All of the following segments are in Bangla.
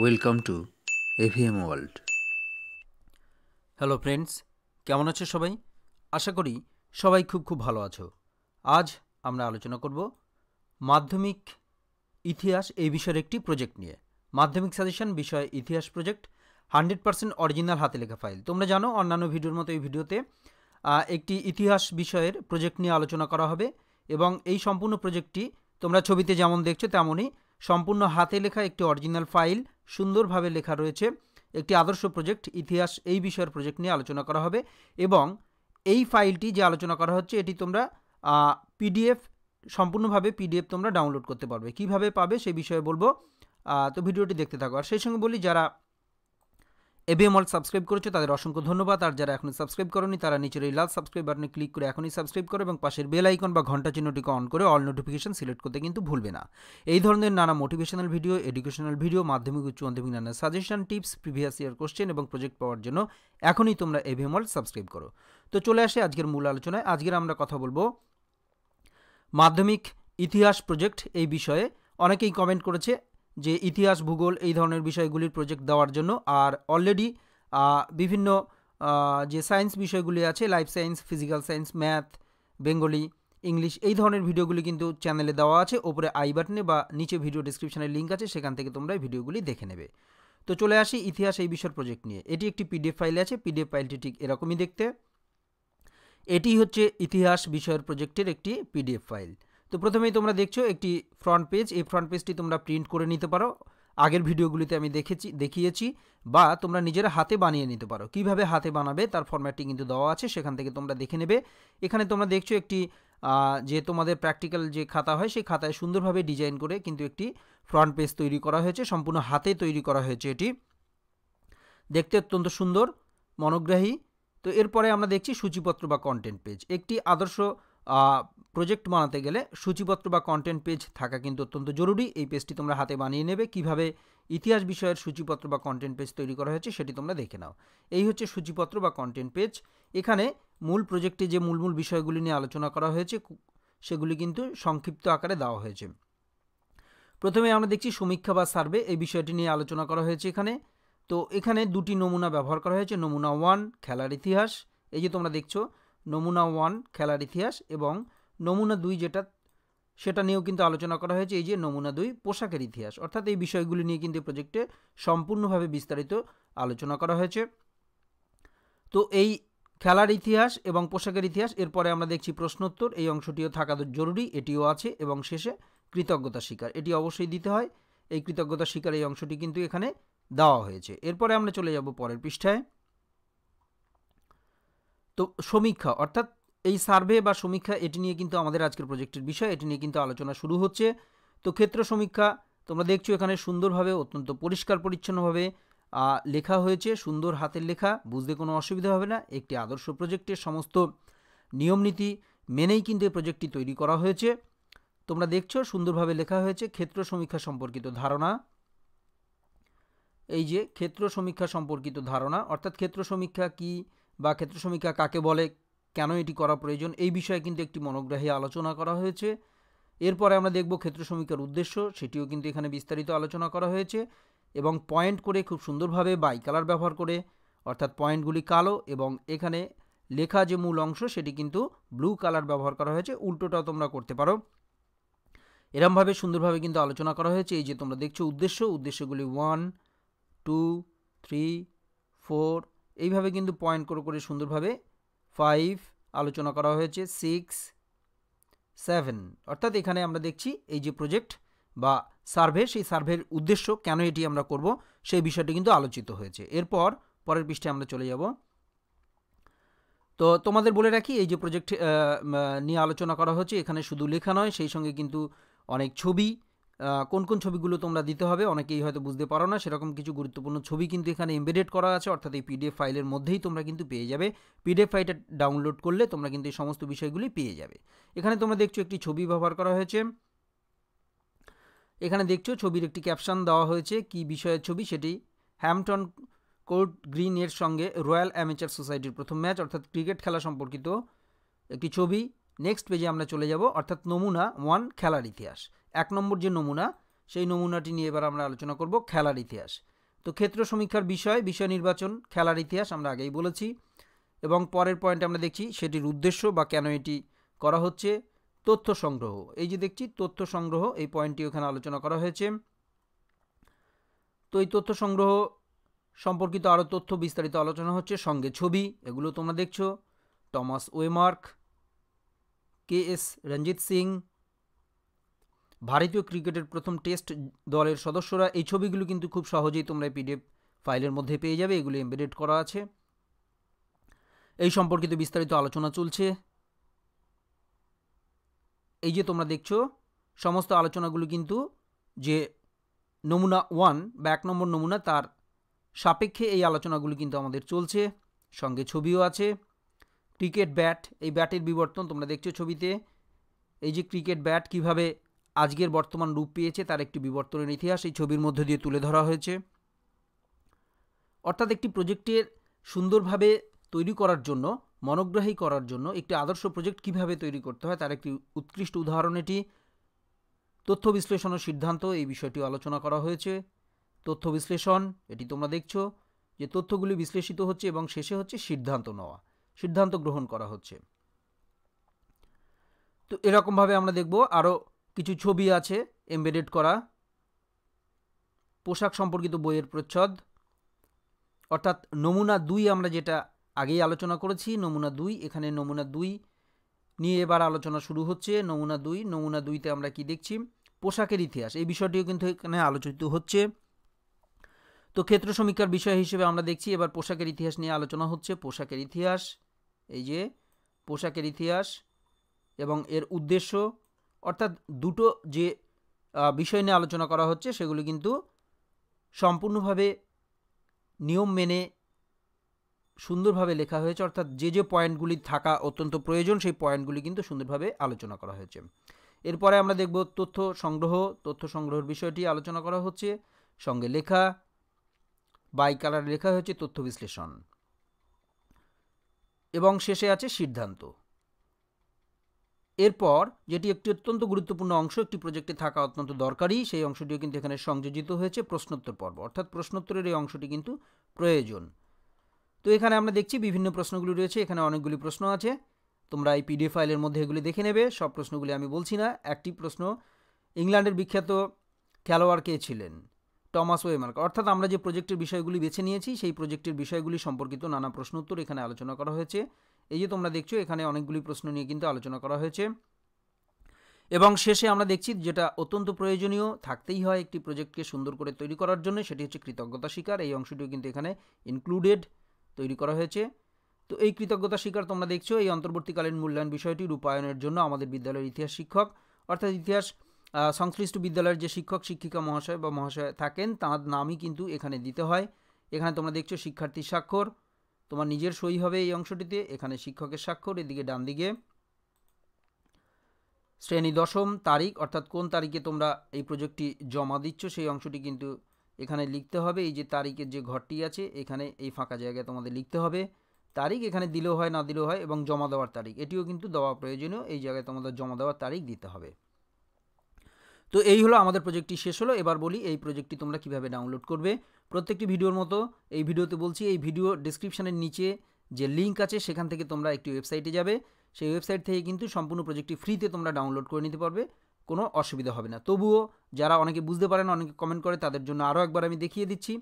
welcome to AVM world hello friends কেমন আছো সবাই আশা করি সবাই খুব খুব ভালো আছো আজ আমরা আলোচনা করব মাধ্যমিক ইতিহাস এই বিষয়ের একটি প্রজেক্ট নিয়ে মাধ্যমিক সাজেশন বিষয় ইতিহাস প্রজেক্ট হান্ড্রেড পার্সেন্ট অরিজিনাল হাতে লেখা ফাইল তোমরা জানো অন্যান্য ভিডিওর মতো এই ভিডিওতে একটি ইতিহাস বিষয়ের প্রজেক্ট নিয়ে আলোচনা করা হবে এবং এই সম্পূর্ণ প্রজেক্টটি তোমরা ছবিতে যেমন দেখছো তেমনই সম্পূর্ণ হাতে লেখা একটি অরিজিনাল ফাইল সুন্দরভাবে লেখা রয়েছে একটি আদর্শ প্রজেক্ট ইতিহাস এই বিষয়ের প্রজেক্ট নিয়ে আলোচনা করা হবে এবং এই ফাইলটি যে আলোচনা করা হচ্ছে এটি তোমরা পিডিএফ সম্পূর্ণভাবে পিডিএফ তোমরা ডাউনলোড করতে পারবে কিভাবে পাবে সেই বিষয়ে বলবো তো ভিডিওটি দেখতে থাকো আর সেই সঙ্গে বলি যারা এবিএম অল সাবস্ক্রাইব করেছো তাদের অসংখ্য ধন্যবাদ আর যারা এখনই সাবস্ক্রাইব করনি তারা নিচের এই লাল সাবস্ক্রাইব বাটনে ক্লিক করে এখনই সাবস্ক্রাইব করো এবং পাশের বেল আইকন বা ঘন্টা চিহ্নটিকে অন করে অল নোটিফিকেশন সিলেক্ট করতে কিন্তু ভুলবে না এই ধরনের নানা মোটিভেশনাল ভিডিও এডুকেশনাল ভিডিও মাধ্যমিক উচ্চ মাধ্যমিক নানা suggestion tips previous year question এবং প্রজেক্ট পাওয়ার জন্য এখনই তোমরা এবিএম অল সাবস্ক্রাইব করো তো চলে আসে আজকের মূল আলোচনায় আজকের আমরা কথা বলবো মাধ্যমিক ইতিহাস প্রজেক্ট এই বিষয়ে অনেকেই কমেন্ট করেছে যে ইতিহাস ভূগোল এই ধরনের বিষয়গুলির প্রজেক্ট দেওয়ার জন্য আর অলরেডি বিভিন্ন যে সায়েন্স বিষয়গুলি আছে life science physical science math Bengali English এই ধরনের ভিডিওগুলি কিন্তু চ্যানেলে দেওয়া আছে ওপরে আই বাটনে বা নিচে ভিডিও ডিসক্রিপশানের লিঙ্ক আছে সেখান থেকে তোমরা ভিডিওগুলি দেখে নেবে তো চলে আসি ইতিহাস এই বিষয়ের প্রজেক্ট নিয়ে এটি একটি পিডিএফ ফাইলে আছে পিডিএফ ফাইলটি ঠিক এরকমই দেখতে এটি হচ্ছে ইতিহাস বিষয়ের প্রজেক্টের একটি পিডিএফ ফাইল তো প্রথমেই তোমরা দেখছো একটি ফ্রন্ট পেজ এই ফ্রন্ট পেজটি তোমরা প্রিন্ট করে নিতে পারো আগের ভিডিওগুলিতে আমি দেখেছি দেখিয়েছি বা তোমরা নিজেরা হাতে বানিয়ে নিতে পারো কিভাবে হাতে বানাবে তার ফরম্যাটটি কিন্তু দেওয়া আছে সেখান থেকে তোমরা দেখে নেবে এখানে তোমরা দেখছো একটি যে তোমাদের প্র্যাকটিক্যাল যে খাতা হয় সেই খাতায় সুন্দরভাবে ডিজাইন করে কিন্তু একটি ফ্রন্ট পেজ তৈরি করা হয়েছে সম্পূর্ণ হাতে তৈরি করা হয়েছে এটি দেখতে অত্যন্ত সুন্দর মনোগ্রাহী তো এরপরে আমরা দেখছি সূচিপত্র বা কন্টেন্ট পেজ একটি আদর্শ প্রজেক্ট বানাতে গেলে সূচিপত্র বা কন্টেন্ট পেজ থাকা কিন্তু অত্যন্ত জরুরি এই পেজটি তোমরা হাতে বানিয়ে নেবে কিভাবে ইতিহাস বিষয়ের সূচিপত্র বা কন্টেন্ট পেজ তৈরি করা হয়েছে সেটি তোমরা দেখে নাও এই হচ্ছে সূচিপত্র বা কন্টেন্ট পেজ এখানে মূল প্রজেক্টে যে মূল মূল বিষয়গুলি নিয়ে আলোচনা করা হয়েছে সেগুলি কিন্তু সংক্ষিপ্ত আকারে দেওয়া হয়েছে প্রথমে আমরা দেখছি সমীক্ষা বা সার্ভে এই বিষয়টি নিয়ে আলোচনা করা হয়েছে এখানে তো এখানে দুটি নমুনা ব্যবহার করা হয়েছে নমুনা ওয়ান খেলার ইতিহাস এই যে তোমরা দেখছো নমুনা ওয়ান খেলার ইতিহাস এবং নমুনা দুই যেটা সেটা নিয়েও কিন্তু আলোচনা করা হয়েছে এই যে নমুনা দুই পোশাকের ইতিহাস অর্থাৎ এই বিষয়গুলি নিয়ে কিন্তু প্রজেক্টে সম্পূর্ণভাবে বিস্তারিত আলোচনা করা হয়েছে তো এই খেলার ইতিহাস এবং পোশাকের ইতিহাস এরপরে আমরা দেখছি প্রশ্নোত্তর এই অংশটিও থাকা জরুরি এটিও আছে এবং শেষে কৃতজ্ঞতা স্বীকার এটি অবশ্যই দিতে হয় এই কৃতজ্ঞতা স্বীকার এই অংশটি কিন্তু এখানে দেওয়া হয়েছে এরপরে আমরা চলে যাব পরের পৃষ্ঠায় তো সমীক্ষা অর্থাৎ এই সার্ভে বা সমীক্ষা এটি নিয়ে কিন্তু আমাদের আজকের প্রজেক্টের বিষয় এটি নিয়ে কিন্তু আলোচনা শুরু হচ্ছে তো ক্ষেত্র সমীক্ষা তোমরা দেখছো এখানে সুন্দরভাবে অত্যন্ত পরিষ্কার পরিচ্ছন্নভাবে লেখা হয়েছে সুন্দর হাতের লেখা বুঝতে কোনো অসুবিধা হবে না একটি আদর্শ প্রজেক্টের সমস্ত নিয়মনীতি মেনেই কিন্তু এই প্রজেক্টটি তৈরি করা হয়েছে তোমরা দেখছো সুন্দরভাবে লেখা হয়েছে ক্ষেত্র সমীক্ষা সম্পর্কিত ধারণা এই যে ক্ষেত্র সমীক্ষা সম্পর্কিত ধারণা অর্থাৎ ক্ষেত্র সমীক্ষা কি বা ক্ষেত্র সমীক্ষা কাকে বলে কেন এটি করা প্রয়োজন এই বিষয়ে কিন্তু একটি মনোগ্রাহী আলোচনা করা হয়েছে এরপরে আমরা দেখব ক্ষেত্র সমীক্ষার উদ্দেশ্য সেটিও কিন্তু এখানে বিস্তারিত আলোচনা করা হয়েছে এবং পয়েন্ট করে খুব সুন্দরভাবে বাই কালার ব্যবহার করে অর্থাৎ পয়েন্টগুলি কালো এবং এখানে লেখা যে মূল অংশ সেটি কিন্তু ব্লু কালার ব্যবহার করা হয়েছে উল্টোটাও তোমরা করতে পারো এরমভাবে সুন্দরভাবে কিন্তু আলোচনা করা হয়েছে এই যে তোমরা দেখছো উদ্দেশ্য উদ্দেশ্যগুলি ওয়ান টু থ্রি ফোর এইভাবে কিন্তু পয়েন্ট করে করে সুন্দরভাবে ফাইভ আলোচনা করা হয়েছে সিক্স সেভেন অর্থাৎ এখানে আমরা দেখছি এই যে প্রজেক্ট বা সার্ভে সেই সার্ভের উদ্দেশ্য কেন এটি আমরা করব সেই বিষয়টি কিন্তু আলোচিত হয়েছে এরপর পরের পৃষ্ঠে আমরা চলে যাব তো তোমাদের বলে রাখি এই যে প্রজেক্ট নিয়ে আলোচনা করা হচ্ছে এখানে শুধু লেখা নয় সেই সঙ্গে কিন্তু অনেক ছবি কোন কোন ছবিগুলো তোমরা দিতে হবে অনেকেই হয়তো বুঝতে পারো না সেরকম কিছু গুরুত্বপূর্ণ ছবি কিন্তু এখানে এমবেডেড করা আছে অর্থাৎ এই পিডিএফ ফাইলের মধ্যেই তোমরা কিন্তু পেয়ে যাবে পিডিএফ ফাইলটা ডাউনলোড করলে তোমরা কিন্তু এই সমস্ত বিষয়গুলি পেয়ে যাবে এখানে তোমরা দেখছো একটি ছবি ব্যবহার করা হয়েছে এখানে দেখছো ছবির একটি ক্যাপশন দেওয়া হয়েছে কি বিষয়ের ছবি সেটি হ্যামটন কোর্ট গ্রিনের সঙ্গে রয়্যাল অ্যামেচার সোসাইটির প্রথম ম্যাচ অর্থাৎ ক্রিকেট খেলা সম্পর্কিত একটি ছবি নেক্সট পেজে আমরা চলে যাব অর্থাৎ নমুনা ওয়ান খেলার ইতিহাস এক নম্বর যে নমুনা সেই নমুনাটি নিয়ে এবার আমরা আলোচনা করব খেলার ইতিহাস তো ক্ষেত্র সমীক্ষার বিষয় বিষয় নির্বাচন খেলার ইতিহাস আমরা আগেই বলেছি এবং পরের পয়েন্ট আমরা দেখছি সেটির উদ্দেশ্য বা কেন এটি করা হচ্ছে তথ্য সংগ্রহ এই যে দেখছি তথ্য সংগ্রহ এই পয়েন্টটি ওখানে আলোচনা করা হয়েছে তো এই তথ্য সংগ্রহ সম্পর্কিত আরও তথ্য বিস্তারিত আলোচনা হচ্ছে সঙ্গে ছবি এগুলো তোমরা দেখছো টমাস ওয়েমার্ক কে এস রঞ্জিত সিং ভারতীয় ক্রিকেটের প্রথম টেস্ট দলের সদস্যরা এই ছবিগুলো কিন্তু খুব সহজেই তোমরা পিডিএফ ফাইলের মধ্যে পেয়ে যাবে এগুলি এমবেডেড করা আছে এই সম্পর্কিত বিস্তারিত আলোচনা চলছে এই যে তোমরা দেখছো সমস্ত আলোচনাগুলো কিন্তু যে নমুনা ওয়ান বা এক নম্বর নমুনা তার সাপেক্ষে এই আলোচনাগুলো কিন্তু আমাদের চলছে সঙ্গে ছবিও আছে ক্রিকেট ব্যাট এই ব্যাটের বিবর্তন তোমরা দেখছো ছবিতে এই যে ক্রিকেট ব্যাট কিভাবে আজকের বর্তমান রূপ পেয়েছে তার একটি বিবর্তনের ইতিহাস এই ছবির মধ্য দিয়ে তুলে ধরা হয়েছে অর্থাৎ একটি প্রজেক্টের সুন্দরভাবে তৈরি করার জন্য মনোগ্রাহী করার জন্য একটি আদর্শ প্রজেক্ট কিভাবে তৈরি করতে হয় তার একটি উৎকৃষ্ট উদাহরণ এটি তথ্য বিশ্লেষণ ও সিদ্ধান্ত এই বিষয়টি আলোচনা করা হয়েছে তথ্য বিশ্লেষণ এটি তোমরা দেখছো যে তথ্যগুলি বিশ্লেষিত হচ্ছে এবং শেষে হচ্ছে সিদ্ধান্ত নেওয়া সিদ্ধান্ত গ্রহণ করা হচ্ছে তো এরকমভাবে আমরা দেখব আরও কিছু ছবি আছে এমবেডেড করা পোশাক সম্পর্কিত বইয়ের প্রচ্ছদ অর্থাৎ নমুনা দুই আমরা যেটা আগেই আলোচনা করেছি নমুনা দুই এখানে নমুনা দুই নিয়ে এবার আলোচনা শুরু হচ্ছে নমুনা দুই নমুনা দুইতে আমরা কি দেখছি পোশাকের ইতিহাস এই বিষয়টিও কিন্তু এখানে আলোচিত হচ্ছে তো ক্ষেত্র সমীক্ষার বিষয় হিসেবে আমরা দেখছি এবার পোশাকের ইতিহাস নিয়ে আলোচনা হচ্ছে পোশাকের ইতিহাস এই যে পোশাকের ইতিহাস এবং এর উদ্দেশ্য অর্থাৎ দুটো যে বিষয় নিয়ে আলোচনা করা হচ্ছে সেগুলি কিন্তু সম্পূর্ণভাবে নিয়ম মেনে সুন্দরভাবে লেখা হয়েছে অর্থাৎ যে যে পয়েন্টগুলি থাকা অত্যন্ত প্রয়োজন সেই পয়েন্টগুলি কিন্তু সুন্দরভাবে আলোচনা করা হয়েছে এরপরে আমরা দেখব তথ্য সংগ্রহ তথ্য সংগ্রহের বিষয়টি আলোচনা করা হচ্ছে সঙ্গে লেখা বাই কালার লেখা হয়েছে তথ্য বিশ্লেষণ এবং শেষে আছে সিদ্ধান্ত এরপর যেটি একটি অত্যন্ত গুরুত্বপূর্ণ অংশ একটি প্রজেক্টে থাকা অত্যন্ত দরকারি সেই অংশটিও কিন্তু এখানে সংযোজিত হয়েছে প্রশ্নোত্তর পর্ব অর্থাৎ প্রশ্নোত্তরের এই অংশটি কিন্তু প্রয়োজন তো এখানে আমরা দেখছি বিভিন্ন প্রশ্নগুলি রয়েছে এখানে অনেকগুলি প্রশ্ন আছে তোমরা এই পিডিএফ ফাইলের মধ্যে এগুলি দেখে নেবে সব প্রশ্নগুলি আমি বলছি না একটি প্রশ্ন ইংল্যান্ডের বিখ্যাত খেলোয়াড় কে ছিলেন টমাস ওয়েমার্ক অর্থাৎ আমরা যে প্রজেক্টের বিষয়গুলি বেছে নিয়েছি সেই প্রজেক্টের বিষয়গুলি সম্পর্কিত নানা প্রশ্নোত্তর এখানে আলোচনা করা হয়েছে এই যে তোমরা দেখছো এখানে অনেকগুলি প্রশ্ন নিয়ে কিন্তু আলোচনা করা হয়েছে এবং শেষে আমরা দেখছি যেটা অত্যন্ত প্রয়োজনীয় থাকতেই হয় একটি প্রজেক্টকে সুন্দর করে তৈরি করার জন্য সেটি হচ্ছে কৃতজ্ঞতা স্বীকার এই অংশটিও কিন্তু এখানে ইনক্লুডেড তৈরি করা হয়েছে তো এই কৃতজ্ঞতা স্বীকার তোমরা দেখছো এই অন্তর্বর্তীকালীন মূল্যায়ন বিষয়টি রূপায়ণের জন্য আমাদের বিদ্যালয়ের ইতিহাস শিক্ষক অর্থাৎ ইতিহাস সংশ্লিষ্ট বিদ্যালয়ের যে শিক্ষক শিক্ষিকা মহাশয় বা মহাশয় থাকেন তাঁর নামই কিন্তু এখানে দিতে হয় এখানে তোমরা দেখছো শিক্ষার্থী স্বাক্ষর তোমার নিজের সই হবে এই অংশটিতে এখানে শিক্ষকের স্বাক্ষর এদিকে ডান দিকে শ্রেণী দশম তারিখ অর্থাৎ কোন তারিখে তোমরা এই প্রজেক্টটি জমা দিচ্ছ সেই অংশটি কিন্তু এখানে লিখতে হবে এই যে তারিখের যে ঘরটি আছে এখানে এই ফাঁকা জায়গায় তোমাদের লিখতে হবে তারিখ এখানে দিলেও হয় না দিলেও হয় এবং জমা দেওয়ার তারিখ এটিও কিন্তু দেওয়া প্রয়োজনীয় এই জায়গায় তোমাদের জমা দেওয়ার তারিখ দিতে হবে তো এই হলো আমাদের প্রজেক্টটি শেষ হলো এবার বলি এই প্রজেক্টটি তোমরা কিভাবে ডাউনলোড করবে প্রত্যেকটি ভিডিওর মতো এই ভিডিওতে বলছি এই ভিডিও ডিসক্রিপশানের নিচে যে লিঙ্ক আছে সেখান থেকে তোমরা একটি ওয়েবসাইটে যাবে সেই ওয়েবসাইট থেকে কিন্তু সম্পূর্ণ প্রজেক্টটি ফ্রিতে তোমরা ডাউনলোড করে নিতে পারবে কোনো অসুবিধা হবে না তবুও যারা অনেকে বুঝতে পারেন অনেকে কমেন্ট করে তাদের জন্য আরও একবার আমি দেখিয়ে দিচ্ছি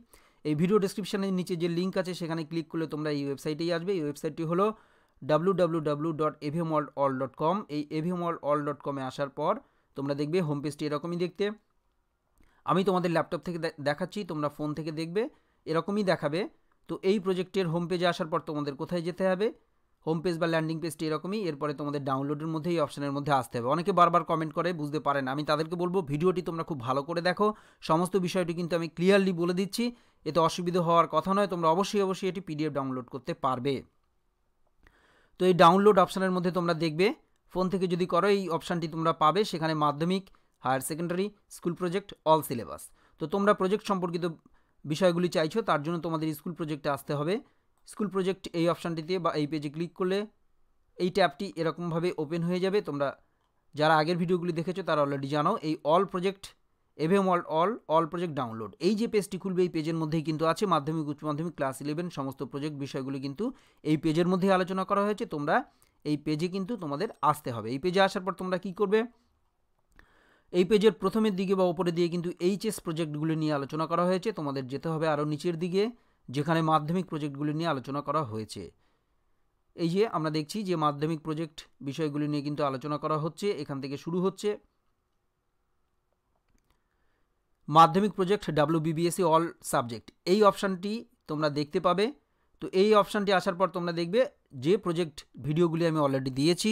এই ভিডিও ডিসক্রিপশানের নিচে যে লিঙ্ক আছে সেখানে ক্লিক করলে তোমরা এই ওয়েবসাইটেই আসবে এই ওয়েবসাইটটি হলো W W W dot AVM এভিএমল অল ডট কম এই এভিএম এভিএমল অল ডট কমে আসার পর তোমরা দেখবে হোম পেজটি এরকমই দেখতে আমি তোমাদের ল্যাপটপ থেকে দেখাচ্ছি তোমরা ফোন থেকে দেখবে এরকমই দেখাবে তো এই প্রজেক্টের হোম পেজে আসার পর তোমাদের কোথায় যেতে হবে হোম পেজ বা ল্যান্ডিং পেজটি এরকমই এরপরে তোমাদের ডাউনলোডের মধ্যে এই অপশানের মধ্যে আসতে হবে অনেকে বারবার কমেন্ট করে বুঝতে পারেন আমি তাদেরকে বলবো ভিডিওটি তোমরা খুব ভালো করে দেখো সমস্ত বিষয়টি কিন্তু আমি ক্লিয়ারলি বলে দিচ্ছি এতে অসুবিধা হওয়ার কথা নয় তোমরা অবশ্যই অবশ্যই এটি পিডিএফ ডাউনলোড করতে পারবে তো এই ডাউনলোড অপশানের মধ্যে তোমরা দেখবে ফোন থেকে যদি করো এই অপশানটি তোমরা পাবে সেখানে Madhyamik higher secondary school project all syllabus তো তোমরা প্রজেক্ট সম্পর্কিত বিষয়গুলি চাইছো তার জন্য তোমাদের স্কুল প্রজেক্টে আসতে হবে স্কুল প্রজেক্ট এই অপশানটিতে বা এই পেজে ক্লিক করলে এই ট্যাবটি এরকমভাবে ওপেন হয়ে যাবে তোমরা যারা আগের ভিডিওগুলি দেখেছো তারা অলরেডি জানো এই all project AVM all all all project download এই যে পেজটি খুলবে এই পেজের মধ্যেই কিন্তু আছে মাধ্যমিক উচ্চ মাধ্যমিক ক্লাস ইলেভেন সমস্ত প্রজেক্ট বিষয়গুলি কিন্তু এই পেজের মধ্যেই আলোচনা করা হয়েছে তোমরা এই পেজে কিন্তু তোমাদের আসতে হবে এই পেজে আসার পর তোমরা কি করবে এই পেজের প্রথমের দিকে বা উপরে দিয়ে কিন্তু এইচএস প্রজেক্টগুলি নিয়ে আলোচনা করা হয়েছে তোমাদের যেতে হবে আরও নিচের দিকে যেখানে মাধ্যমিক প্রজেক্টগুলি নিয়ে আলোচনা করা হয়েছে এই যে আমরা দেখছি যে মাধ্যমিক প্রজেক্ট বিষয়গুলি নিয়ে কিন্তু আলোচনা করা হচ্ছে এখান থেকে শুরু হচ্ছে Madhyamik project W BBSE all subject এই অপশানটি তোমরা দেখতে পাবে তো এই অপশানটি আসার পর তোমরা দেখবে যে প্রজেক্ট ভিডিওগুলি আমি অলরেডি দিয়েছি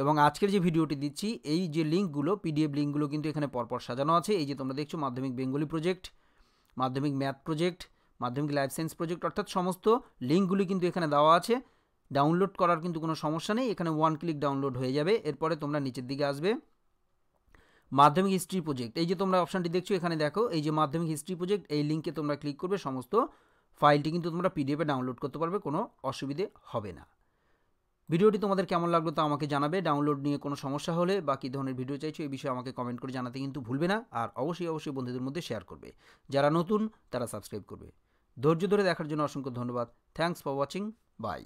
এবং আজকের যে ভিডিওটি দিচ্ছি এই যে লিঙ্কগুলো পিডিএফ লিঙ্কগুলো কিন্তু এখানে পরপর সাজানো আছে এই যে তোমরা দেখছো Madhyamik Bengali project Madhyamik math project Madhyamik life science project অর্থাৎ সমস্ত লিঙ্কগুলি কিন্তু এখানে দেওয়া আছে ডাউনলোড করার কিন্তু কোনো সমস্যা নেই এখানে ওয়ান ক্লিক ডাউনলোড হয়ে যাবে এরপরে তোমরা নিচের দিকে আসবে মাধ্যমিক হিস্ট্রি প্রজেক্ট এই যে তোমরা অপশানটি দেখছো এখানে দেখো এই যে মাধ্যমিক হিস্ট্রি প্রজেক্ট এই লিঙ্কে তোমরা ক্লিক করবে সমস্ত ফাইলটি কিন্তু তোমরা পিডিএফে ডাউনলোড করতে পারবে কোনো অসুবিধে হবে না ভিডিওটি তোমাদের কেমন লাগলো তা আমাকে জানাবে ডাউনলোড নিয়ে কোনো সমস্যা হলে বা কী ধরনের ভিডিও চাইছো এই বিষয়ে আমাকে কমেন্ট করে জানাতে কিন্তু ভুলবে না আর অবশ্যই অবশ্যই বন্ধুদের মধ্যে শেয়ার করবে যারা নতুন তারা সাবস্ক্রাইব করবে ধৈর্য ধরে দেখার জন্য অসংখ্য ধন্যবাদ থ্যাংকস ফর ওয়াচিং বাই